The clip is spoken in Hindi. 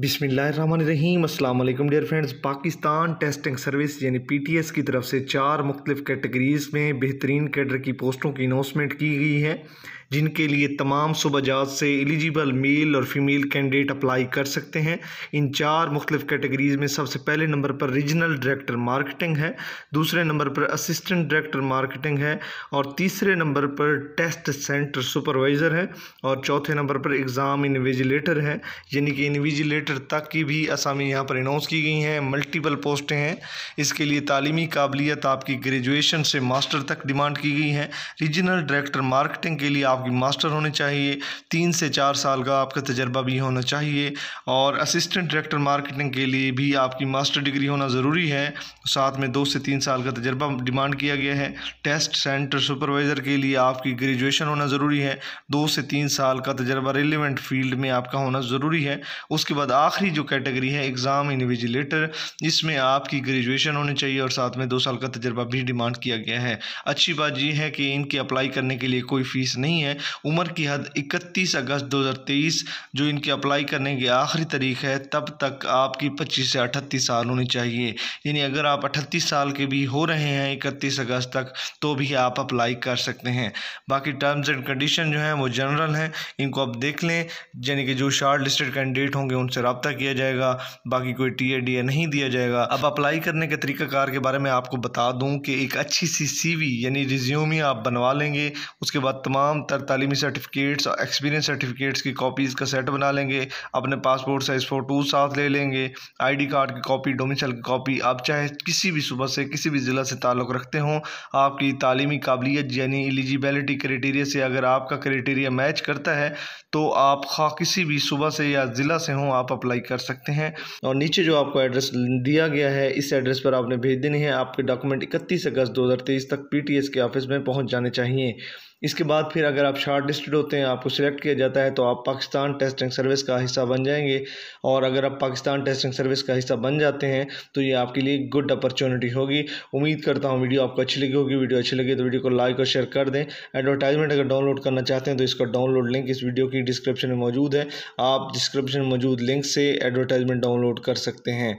बिसमीम अल्लाम dear friends Pakistan testing service यानी पी टी एस की तरफ से चार मुख्तलिफ कैटेगरीज़ में बेहतरीन कैडर की पोस्टों की अनाउंसमेंट की गई है जिनके लिए तमाम सूबाजात से एलिजिबल मेल और फीमेल कैंडिडेट अप्लाई कर सकते हैं इन चार मुख्तफ कैटेगरीज़ में सबसे पहले नंबर पर रीजनल डायरेक्टर मार्केटिंग है दूसरे नंबर पर असिस्टेंट डायरेक्टर मार्केटिंग है और तीसरे नंबर पर टेस्ट सेंटर सुपरवाइज़र है और चौथे नंबर पर एग्ज़ाम इन्विजिलेटर है यानी कि इन्विजिलेटर तक की भी असामी यहाँ पर अनाउंस की गई हैं मल्टीपल पोस्टें हैं इसके लिए तालीमी काबिलियत आपकी ग्रेजुएशन से मास्टर तक डिमांड की गई है रीजनल डायरेक्टर मार्केटिंग के लिए आप आपकी मास्टर होनी चाहिए तीन से चार साल का आपका तजर्बा भी होना चाहिए और असिस्टेंट डायरेक्टर मार्केटिंग के लिए भी आपकी मास्टर डिग्री होना ज़रूरी है साथ में दो से तीन साल का तजर्बा डिमांड किया गया है टेस्ट सेंटर सुपरवाइज़र के लिए आपकी ग्रेजुएशन होना ज़रूरी है दो से तीन साल का तजर्बा रिलेवेंट फील्ड में आपका होना ज़रूरी है उसके बाद आखिरी जो कैटेगरी है एग्ज़ाम इनविजिलेटर इसमें आपकी ग्रेजुएशन होनी चाहिए और साथ में दो साल का तजर्बा भी डिमांड किया गया है अच्छी बात यह है कि इनके अप्लाई करने के लिए कोई फ़ीस नहीं है है उम्र की हद 31 अगस्त 2023 जो इनकी अप्लाई करने की आखिरी तारीख है तब तक आपकी 25 से 38 साल होनी चाहिए यानी अगर आप 38 साल के भी हो रहे हैं 31 अगस्त तक तो भी आप अप्लाई कर सकते हैं बाकी टर्म्स एंड कंडीशन जो हैं वो जनरल हैं इनको आप देख लें यानी कि जो शार्ट लिस्टेड कैंडिडेट होंगे उनसे रबता किया जाएगा बाकी कोई टी ए डी ए नहीं दिया जाएगा अब अप्लाई करने के तरीक़ाकार के बारे में आपको बता दूँ कि एक अच्छी सी सी वी यानी रिज्यूमी आप बनवा लेंगे उसके बाद तमाम तर कर तालीमी सर्टिफिकेट्स और एक्सपीरियंस सर्टिफिकेट्स की कॉपीज़ का सेट बना लेंगे अपने पासपोर्ट साइज़ फ़ोटो साथ ले लेंगे आईडी कार्ड की कॉपी डोमिसल की कॉपी आप चाहे किसी भी सुबह से किसी भी ज़िला से ताल्लुक़ रखते हों आपकी तालीमी काबिलियत यानी एलिजिबिलिटी क्राइटेरिया से अगर आपका क्राइटेरिया मैच करता है तो आप खा किसी भी सुबह से या ज़िला से हों आप अप्लाई कर सकते हैं और नीचे जो आपको एड्रेस दिया गया है इस एड्रेस पर आपने भेज देने हैं आपके डॉक्यूमेंट इकतीस अगस्त दो तक पी के ऑफिस में पहुँच जाने चाहिए इसके बाद फिर अगर आप शार्ट लिस्टेड होते हैं आपको सिलेक्ट किया जाता है तो आप पाकिस्तान टेस्टिंग सर्विस का हिस्सा बन जाएंगे और अगर आप पाकिस्तान टेस्टिंग सर्विस का हिस्सा बन जाते हैं तो ये आपके लिए गुड अपॉर्चुनिटी होगी उम्मीद करता हूँ वीडियो आपको अच्छी लगी होगी वीडियो अच्छी लगी तो वीडियो को लाइक और शेयर कर दें एडवर्टाइजमेंट अगर डाउनलोड करना चाहते हैं तो इसका डाउनलोड लिंक इस वीडियो की डिस्क्रिप्शन में मौजूद है आप डिस्क्रिप्शन में मौजूद लिंक से एडवर्टाइजमेंट डाउनलोड कर सकते हैं